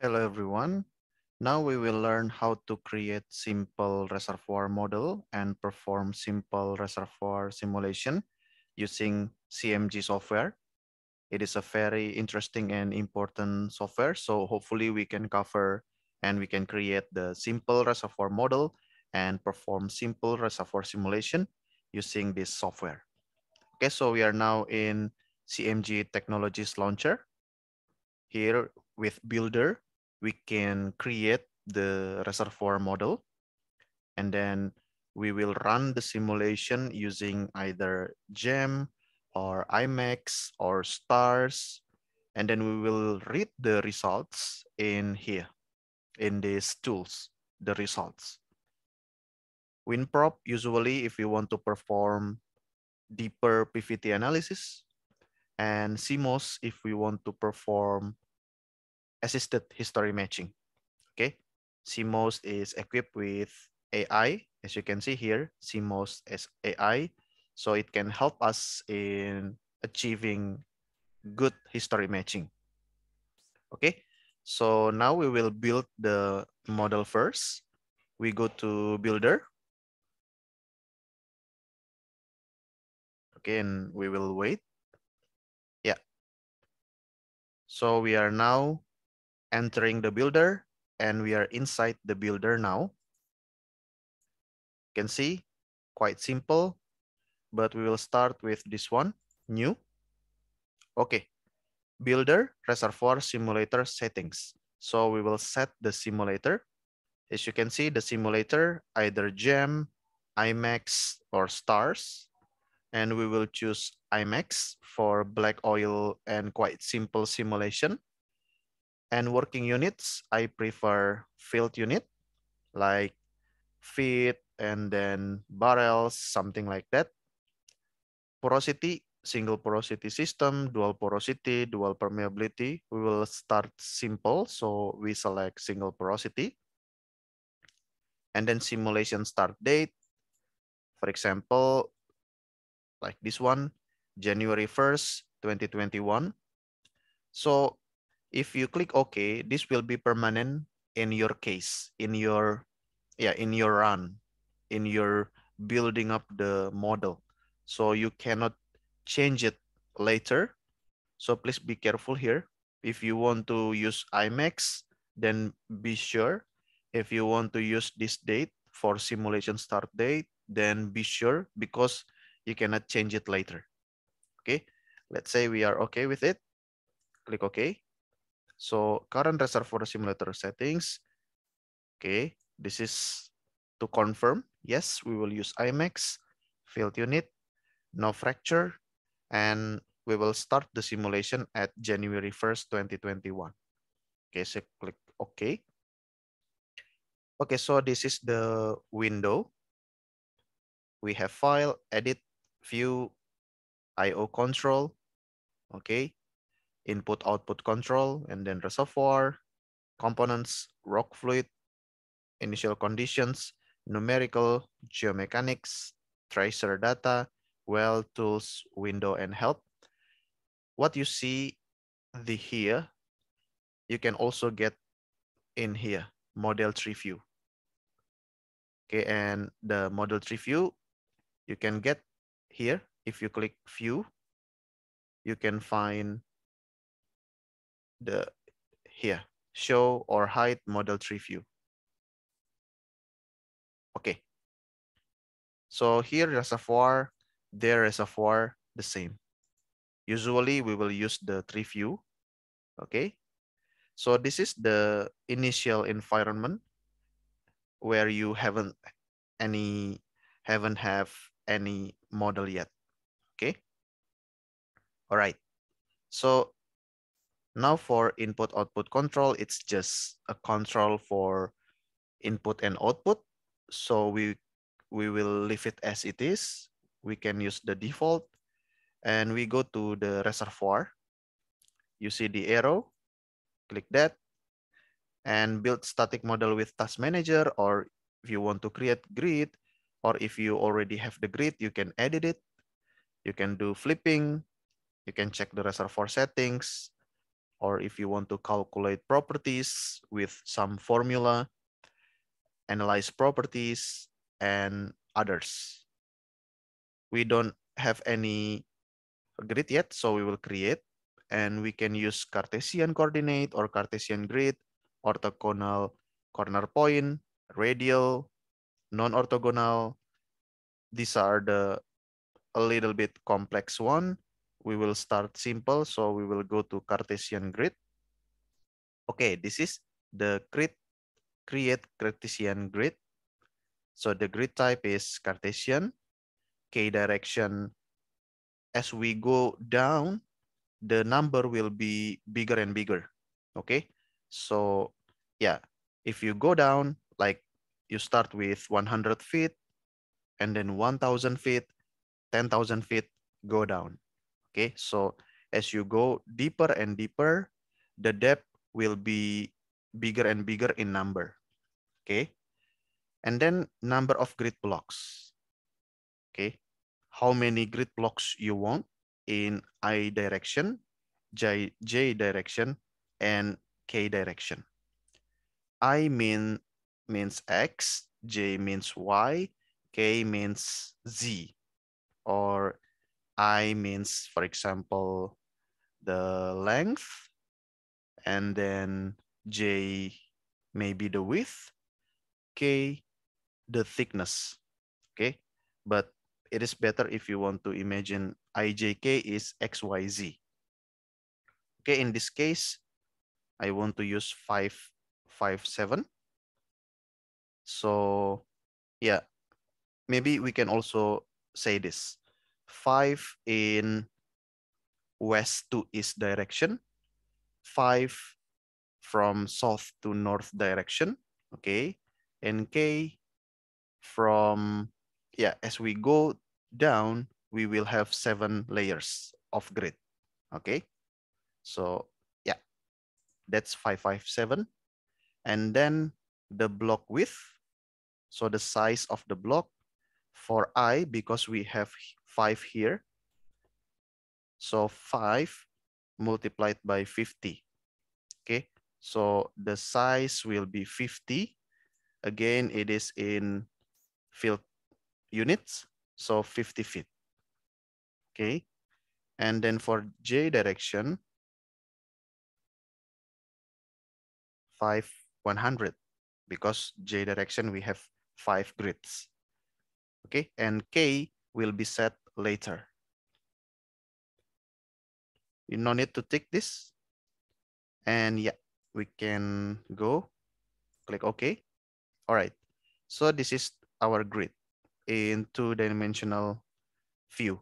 Hello everyone. Now we will learn how to create simple reservoir model and perform simple reservoir simulation using CMG software. It is a very interesting and important software. So hopefully we can cover and we can create the simple reservoir model and perform simple reservoir simulation using this software. Okay, so we are now in CMG Technologies Launcher. Here with Builder, we can create the reservoir model and then we will run the simulation using either GEM or IMAX or STARS, and then we will read the results in here, in these tools, the results. WinProp, usually if you want to perform deeper PVT analysis, and CMOS if we want to perform assisted history matching. Okay, CMOS is equipped with AI. As you can see here, CMOS is AI. So it can help us in achieving good history matching. Okay, so now we will build the model first. We go to builder. Okay, and we will wait. Yeah. So we are now entering the builder and we are inside the builder now. You can see quite simple, but we will start with this one, new. Okay, builder, reservoir, simulator settings. So we will set the simulator. As you can see, the simulator, either GEM, IMAX, or STARS. And we will choose IMAX for black oil and quite simple simulation. And working units, I prefer field unit, like feet and then barrels, something like that. Porosity, single porosity system, dual porosity, dual permeability. We will start simple, so we select single porosity. And then simulation start date. For example, like this one, January 1st, 2021. So if you click OK, this will be permanent in your case, in your, yeah, in your run, in your building up the model. So you cannot change it later. So please be careful here. If you want to use IMAX, then be sure. If you want to use this date for simulation start date, then be sure because you cannot change it later. Okay, let's say we are okay with it. Click OK. So current reservoir simulator settings. Okay, this is to confirm. Yes, we will use IMAX, field unit, no fracture, and we will start the simulation at January 1st, 2021. Okay, so click OK. Okay, so this is the window. We have file, edit, view, IO control. Okay, input output control, and then reservoir, components, rock fluid, initial conditions, numerical, geomechanics, tracer data, well, tools, window, and help. What you see the here, you can also get in here, model tree view. Okay, and the model tree view, you can get here. If you click view, you can find the here, show or hide model tree view. Okay. So here reservoir, there reservoir, the same. Usually we will use the tree view. Okay. So this is the initial environment where you haven't any haven't have any model yet. Okay. All right. So now for input output control, it's just a control for input and output. So we, we will leave it as it is. We can use the default and we go to the reservoir. You see the arrow, click that and build static model with task manager or if you want to create grid or if you already have the grid, you can edit it. You can do flipping. You can check the reservoir settings or if you want to calculate properties with some formula, analyze properties, and others. We don't have any grid yet, so we will create, and we can use Cartesian coordinate or Cartesian grid, orthogonal corner point, radial, non-orthogonal. These are the a little bit complex one we will start simple. So we will go to Cartesian grid. Okay, this is the grid, create Cartesian grid. So the grid type is Cartesian, K direction. As we go down, the number will be bigger and bigger. Okay, so yeah, if you go down, like you start with 100 feet and then 1,000 feet, 10,000 feet, go down. Okay, so as you go deeper and deeper, the depth will be bigger and bigger in number. Okay, and then number of grid blocks. Okay, how many grid blocks you want in I direction, J, J direction, and K direction. I mean means X, J means Y, K means Z, or I means, for example, the length, and then J maybe the width, K the thickness, okay? But it is better if you want to imagine IJK is XYZ. Okay, in this case, I want to use 557. So yeah, maybe we can also say this five in west to east direction, five from south to north direction, okay? And K from, yeah, as we go down, we will have seven layers of grid, okay? So yeah, that's 557. And then the block width, so the size of the block for I, because we have 5 here. So 5 multiplied by 50. Okay, so the size will be 50. Again, it is in field units, so 50 feet. Okay, and then for J direction, 5, 100, because J direction we have 5 grids. Okay, and K will be set later. You no need to tick this. And yeah, we can go, click OK. All right, so this is our grid in two-dimensional view.